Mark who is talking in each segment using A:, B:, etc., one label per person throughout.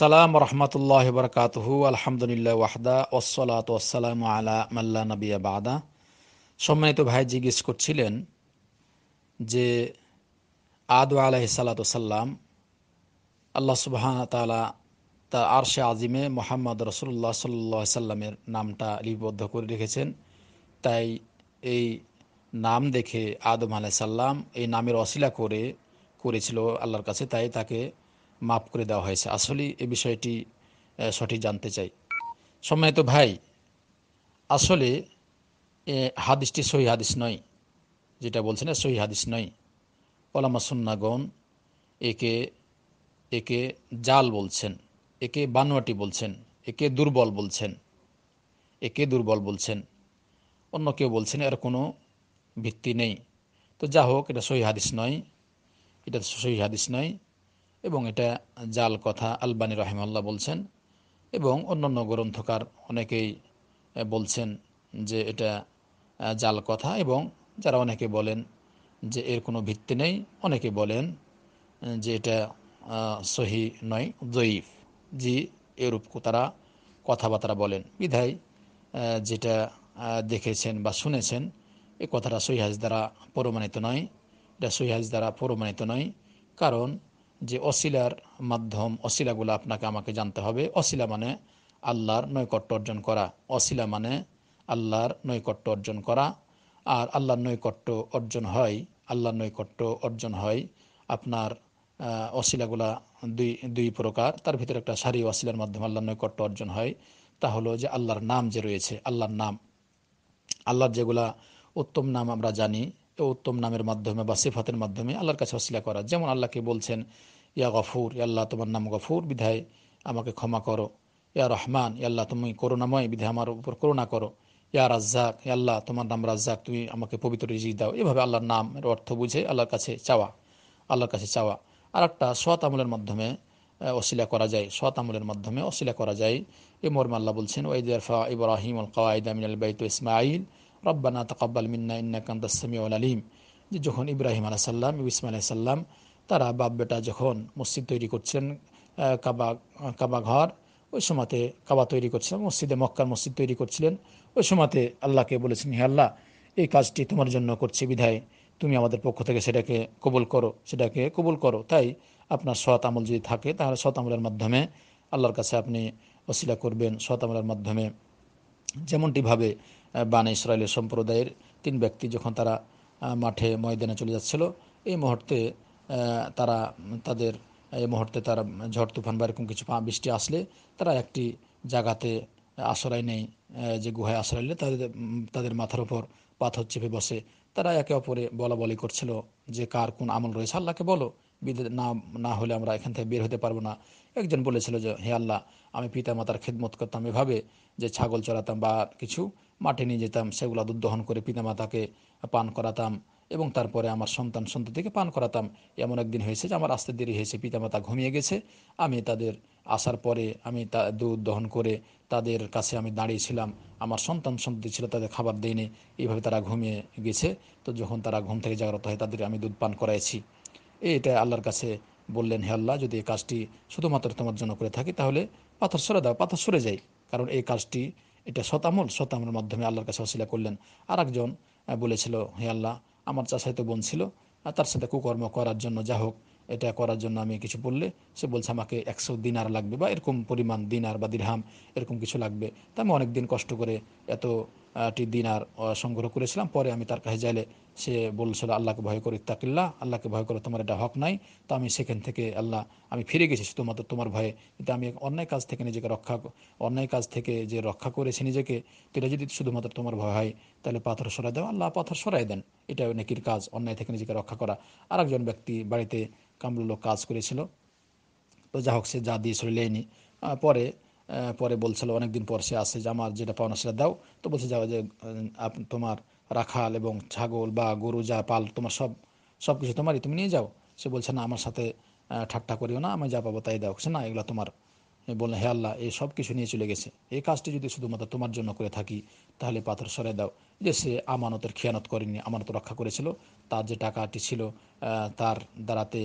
A: সালাম রহমতুল্লাহ বরকাতহু আলহামদুলিল্লাহ ওয়াহদা ওসলাত ওসালাম আলা মাল্লা নবিয়া বাদা সম্মানিত ভাই জিজ্ঞেস করছিলেন যে আদু আলাহি সাল্লাম আল্লাহ সুবাহান তালা তার আরশে আজিমে মোহাম্মদ রসুল্লাহ সাল্লা সাল্লামের নামটা লিপিবদ্ধ করে রেখেছেন তাই এই নাম দেখে আদম আলাইসাল্লাম এই নামের অশিলা করে করেছিল আল্লাহর কাছে তাই তাকে মাফ করে দেওয়া হয়েছে আসলে এ বিষয়টি সঠিক জানতে চাই সম্মানিত ভাই আসলে হাদিসটি সহি হাদিস নয় যেটা বলছেন সহি হাদিস নয় ওলামা সুন্নাগণ একে একে জাল বলছেন একে বানোয়াটি বলছেন একে দুর্বল বলছেন একে দুর্বল বলছেন অন্য কেউ বলছেন এর কোনো ভিত্তি নেই তো যা হোক এটা সহি হাদিস নয় এটা সহি হাদিস নয় এবং এটা জাল কথা আলবানী রহেমাল্লাহ বলছেন এবং অন্যান্য গ্রন্থকার অনেকেই বলছেন যে এটা জাল কথা এবং যারা অনেকে বলেন যে এর কোনো ভিত্তি নেই অনেকে বলেন যে এটা সহি নয় জয়ীফ জি এরূপ তারা কথাবার্তা বলেন বিধায় যেটা দেখেছেন বা শুনেছেন এ কথাটা সহিহাজ দ্বারা প্রমাণিত নয় এটা সহিহাজ দ্বারা প্রমাণিত নয় কারণ যে অশিলার মাধ্যম অশিলাগুলো আপনাকে আমাকে জানতে হবে অশিলা মানে আল্লাহর নৈকট্য অর্জন করা অশিলা মানে আল্লাহর নৈকট্য অর্জন করা আর আল্লাহর নৈকট্য অর্জন হয় আল্লাহর নৈকট্য অর্জন হয় আপনার অশিলাগুলা দুই দুই প্রকার তার ভিতরে একটা সারি অশিলার মাধ্যমে আল্লাহর নৈকট্য অর্জন হয় তা হলো যে আল্লাহর নাম যে রয়েছে আল্লাহর নাম আল্লাহর যেগুলা উত্তম নাম আমরা জানি উত্তম নামের মাধ্যমে বা সিফাতের মাধ্যমে আল্লাহর কাছে অসিলা করা যেমন আল্লাহকে বলছেন ইয়া গফুর আল্লাহ তোমার নাম গফুর বিধায় আমাকে ক্ষমা করো ইয়া রহমান আল্লাহ তুমি করুণাময় বিধায় আমার উপর করুণা করো ইয়া রাজ্জাক আল্লাহ তোমার নাম রাজ্জাক তুমি আমাকে পবিত্র রিজি দাও এভাবে আল্লাহর নাম এর অর্থ বুঝে আল্লাহর কাছে চাওয়া আল্লাহর কাছে চাওয়া আর একটা সৎ আমলের মাধ্যমে অশিলা করা যায় সৎ আমলের মাধ্যমে অশ্লীলা করা যায় এ মর্মে আল্লাহ বলছেন ওয়াইদ ইব্রাহিম আল কাওয়াইদ আমিন আল বাইত ইসমাইল রব্বানা তকাব্বাল মিন্না ইন্না কান্দা সামিউল আলিম যে যখন ইব্রাহিম আলাহ সাল্লাম ইসমাইল আলাহ সাল্লাম তারা বাপ বেটা যখন মসজিদ তৈরি করছেন কাবা কাবা ঘর ওই সময়তে কাবা তৈরি করছিলেন মসজিদে মক্কার মসজিদ তৈরি করছিলেন ওই সময়তে আল্লাহকে বলেছেন হে আল্লাহ এই কাজটি তোমার জন্য করছি বিধায় তুমি আমাদের পক্ষ থেকে সেটাকে কবুল করো সেটাকে কবুল করো তাই আপনার সৎ আমল যদি থাকে তাহলে সৎ আমলের মাধ্যমে আল্লাহর কাছে আপনি অশিলা করবেন সৎ আমলের মাধ্যমে যেমনটিভাবে বানে ইসরায়েলি সম্প্রদায়ের তিন ব্যক্তি যখন তারা মাঠে ময়দানে চলে যাচ্ছিল এই মুহূর্তে তারা তাদের এই মুহূর্তে তারা ঝড় তুফান বা এরকম কিছু বৃষ্টি আসলে তারা একটি জায়গাতে আশ্রয় নেই যে গুহায় আশ্রয় নিলে তাদের তাদের মাথার ওপর পাথর চেপে বসে তারা একে অপরে বলা বলি করছিল যে কার কোন আমল রয়েছে আল্লাহকে বলো না না হলে আমরা এখান থেকে বের হতে পারবো না একজন বলেছিল যে হে আল্লাহ আমি পিতা মাতার খেদমত করতাম এভাবে যে ছাগল চড়াতাম বা কিছু মাঠে নিয়ে যেতাম সেগুলো দুধ দহন করে পিতামাতাকে পান করাতাম এবং তারপরে আমার সন্তান সন্ততিকে পান করাতাম এমন একদিন হয়েছে যে আমার আসতে দেরি হয়েছে পিতামাতা ঘুমিয়ে গেছে আমি তাদের আসার পরে আমি তা দুধ দহন করে তাদের কাছে আমি দাঁড়িয়েছিলাম আমার সন্তান সন্ততি ছিল তাদের খাবার দেয়নি এইভাবে তারা ঘুমিয়ে গেছে তো যখন তারা ঘুম থেকে জাগ্রত হয় তাদের আমি দুধ পান করাইছি এটা আল্লাহর কাছে বললেন হে আল্লাহ যদি এই কাজটি শুধুমাত্র তোমার জন্য করে থাকি তাহলে পাথর সরে দাও পাথর সরে যাই কারণ এই কাজটি এটা শতামল সতামের মাধ্যমে আল্লাহর কাছে অশিলা করলেন আর একজন বলেছিল হে আল্লাহ আমার চাষাইতো বোন ছিল আর তার সাথে কুকর্ম করার জন্য যা হোক এটা করার জন্য আমি কিছু বললে সে বলছে আমাকে একশো দিনার লাগবে বা এরকম পরিমাণ দিনার বা দিরহাম এরকম কিছু লাগবে তা আমি অনেক দিন কষ্ট করে এতটি দিনার সংগ্রহ করেছিলাম পরে আমি তার কাছে যাইলে সে বলছিল আল্লাহকে ভয় করে ইত্তাকিল্লা আল্লাহকে ভয় করে তোমার এটা হক নাই তো আমি সেখান থেকে আল্লাহ আমি ফিরে গেছি শুধুমাত্র তোমার ভয়ে কিন্তু আমি অন্যায় কাজ থেকে নিজেকে রক্ষা অন্যায় কাজ থেকে যে রক্ষা করেছি নিজেকে এটা যদি শুধুমাত্র তোমার ভয় হয় তাহলে পাথর সরাই দেওয়া আল্লাহ পাথর সরাই দেন এটা নেকির কাজ অন্যায় থেকে নিজেকে রক্ষা করা আর একজন ব্যক্তি বাড়িতে কামড়ুলো কাজ করেছিল তো যা হোক সে যা দিয়েছিল লেয়নি পরে পরে বলছিল অনেকদিন পর সে আসে যে আমার যেটা পাওনা সেটা দাও তো বলছে যাও যে তোমার রাখাল এবং ছাগল বা গরু যা পাল তোমার সব সব কিছু তোমারই তুমি নিয়ে যাও সে বলছে না আমার সাথে ঠাট্টা করিও না আমি যা পাবো তাই দাও সে না এগুলো তোমার বললেন হে আল্লাহ এই সব কিছু নিয়ে চলে গেছে এই কাজটি যদি শুধুমাত্র তোমার জন্য করে থাকি তাহলে পাথর সরে দাও যে সে আমানতের খেয়ানত করেনি আমানত রক্ষা করেছিল তার যে টাকাটি ছিল তার দ্বারাতে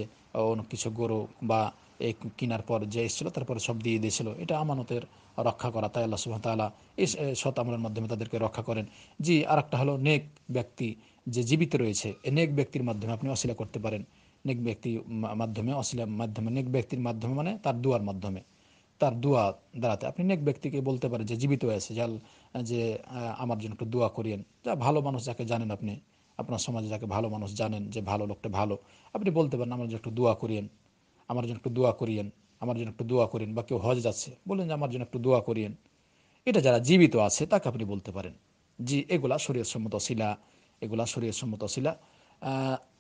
A: অন্য কিছু গরু বা এই কেনার পর যে এসেছিল তারপরে সব দিয়ে দিয়েছিল এটা আমানতের রক্ষা করা তাই আল্লাহ সুবাহ তালা এই সৎ আমলের মাধ্যমে তাদেরকে রক্ষা করেন জি আর একটা হলো নেক ব্যক্তি যে জীবিত রয়েছে এ নেক ব্যক্তির মাধ্যমে আপনি অশিলা করতে পারেন নেক ব্যক্তির মাধ্যমে অশিলা মাধ্যমে নেক ব্যক্তির মাধ্যমে মানে তার দুয়ার মাধ্যমে তার দোয়া দাঁড়াতে আপনি নেক ব্যক্তিকে বলতে পারেন যে জীবিত আছে যাল যে আমার জন্য একটু দোয়া করিয়েন যা ভালো মানুষ যাকে জানেন আপনি আপনার সমাজে যাকে ভালো মানুষ জানেন যে ভালো লোকটা ভালো আপনি বলতে পারেন আমার জন্য একটু দোয়া করিয়েন আমার জন্য একটু দোয়া করিয়েন আমার জন্য একটু দোয়া করেন বা কেউ হজ যাচ্ছে বলেন যে আমার জন্য একটু দোয়া করিয়েন এটা যারা জীবিত আছে তাকে আপনি বলতে পারেন জি এগুলা সম্মত শিলা এগুলা সম্মত শিলা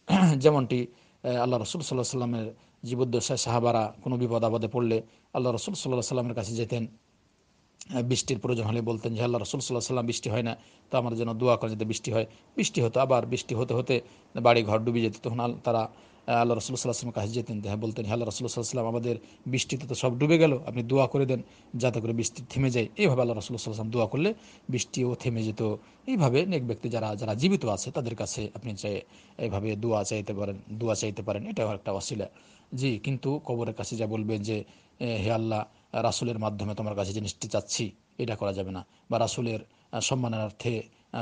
A: যেমনটি আল্লাহ রসুল সাল্লাহ সাল্লামের জীবদ্দশায় সাহাবারা কোনো বিপদ আপদে পড়লে আল্লাহ রসুল সাল্লাহ সাল্লামের কাছে যেতেন বৃষ্টির প্রয়োজন হলে বলতেন যে আল্লাহ রসুল সাল্লাহ সাল্লাম বৃষ্টি হয় না তো আমার জন্য দোয়া করে যাতে বৃষ্টি হয় বৃষ্টি হতো আবার বৃষ্টি হতে হতে বাড়ি ঘর ডুবে যেত তখন তারা আল্লাহ রসুল সাল্লাহামের কাছে যেতেন হ্যাঁ বলতেন হ্যাঁ আল্লাহ রসুল সাল্লাম আমাদের বৃষ্টিতে তো সব ডুবে গেল আপনি দোয়া করে দেন যাতে করে বৃষ্টি থেমে যায় এইভাবে আল্লাহ রসুল্লাহ সাল্লাম দোয়া করলে বৃষ্টিও থেমে যেত এইভাবে অনেক ব্যক্তি যারা যারা জীবিত আছে তাদের কাছে আপনি চাই এইভাবে দোয়া চাইতে পারেন দোয়া চাইতে পারেন এটাও একটা অশিলা জি কিন্তু কবরের কাছে যা বলবেন যে হে আল্লাহ রাসুলের মাধ্যমে তোমার কাছে জিনিসটি চাচ্ছি এটা করা যাবে না বা রাসুলের সম্মানের অর্থে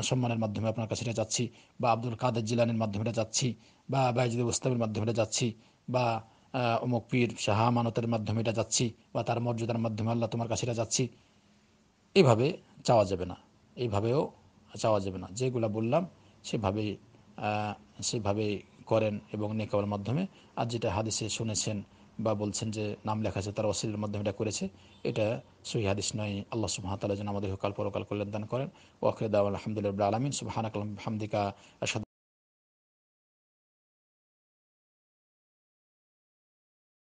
A: সম্মানের মাধ্যমে আপনার কাছে এটা চাচ্ছি বা আব্দুল কাদের জিলানের মাধ্যমে এটা চাচ্ছি বা বাইজিদ ইসলামের মাধ্যমে এটা চাচ্ছি বা অমুক পীর শাহ মানতের মাধ্যমে এটা যাচ্ছি বা তার মর্যাদার মাধ্যমে আল্লাহ তোমার কাছে এটা যাচ্ছি এভাবে চাওয়া যাবে না এইভাবেও চাওয়া যাবে না যেগুলো বললাম সেভাবে সেভাবে করেন এবং নেকাবার মাধ্যমে আর যেটা হাদিসে শুনেছেন বা বলছেন যে নাম লেখা আছে তারা অশ্লীলের মাধ্যমে এটা করেছে এটা সহি হাদিস নয় আল্লাহ সুবাহতালা যেন আমাদের কাল পরকাল কল্যাণ দান করেন ওয়াকরে দাওয়াল আলহামদুলিল্লাহ আলমিন সুবাহান হামদিকা